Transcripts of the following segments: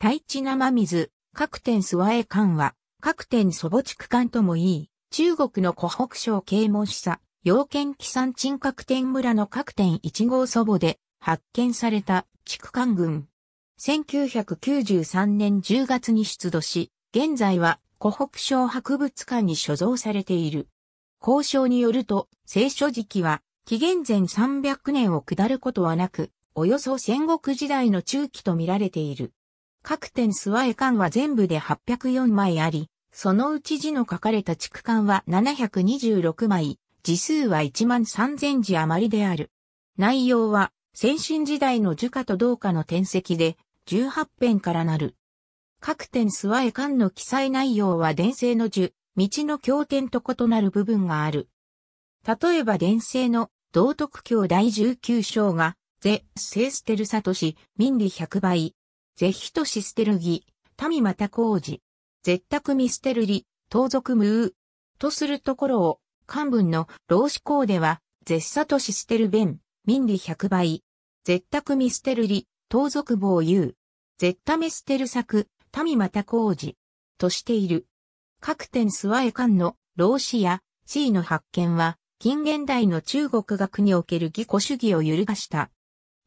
大地生水、各天諏訪江間は、各天祖母地区間ともいい、中国の湖北省啓蒙市佐、要県基山鎮各天村の各天一号祖母で発見された地区間群。1993年10月に出土し、現在は湖北省博物館に所蔵されている。交渉によると、聖書時期は、紀元前300年を下ることはなく、およそ戦国時代の中期と見られている。各点スワエ缶は全部で804枚あり、そのうち字の書かれた畜缶は726枚、字数は1万3000字余りである。内容は、先進時代の儒家と道家の転籍で、18編からなる。各点スワエ巻の記載内容は伝世の儒、道の経典と異なる部分がある。例えば伝世の道徳教第19章が、ゼ・セーステルサトシ、民理100倍、是非とし捨てるぎ、民また工事。絶択見捨てるり、盗賊無う。とするところを、漢文の老子公では、絶さとし捨てる弁、民理百倍。絶択見捨てるり、盗賊防有。絶ため捨てる作、民また工事。としている。各点諏訪絵漢の老子や地位の発見は、近現代の中国学における義古主義を揺るがした。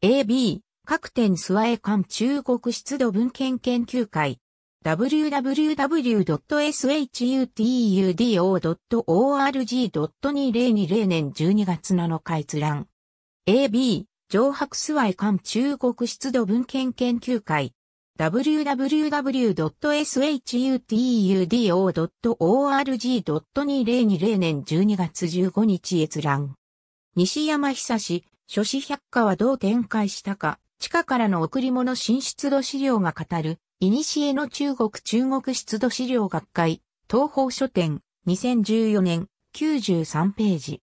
AB、各店スワエン中国湿度文献研究会 www.shutudo.org.2020 年12月7日閲覧 AB 上白スワエン中国湿度文献研究会 www.shutudo.org.2020 年12月15日閲覧西山久志、書子百科はどう展開したか地下からの贈り物新出土資料が語る、古の中国中国出土資料学会、東方書店、2014年、93ページ。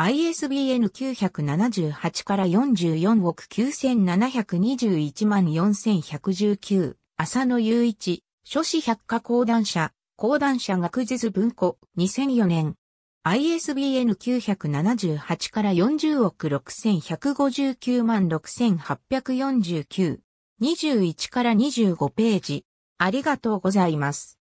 ISBN 978から44億9721万4119、浅野雄一、書士百科講談社、講談社学術文庫、2004年、ISBN 978から40億6159万6849、21から25ページ。ありがとうございます。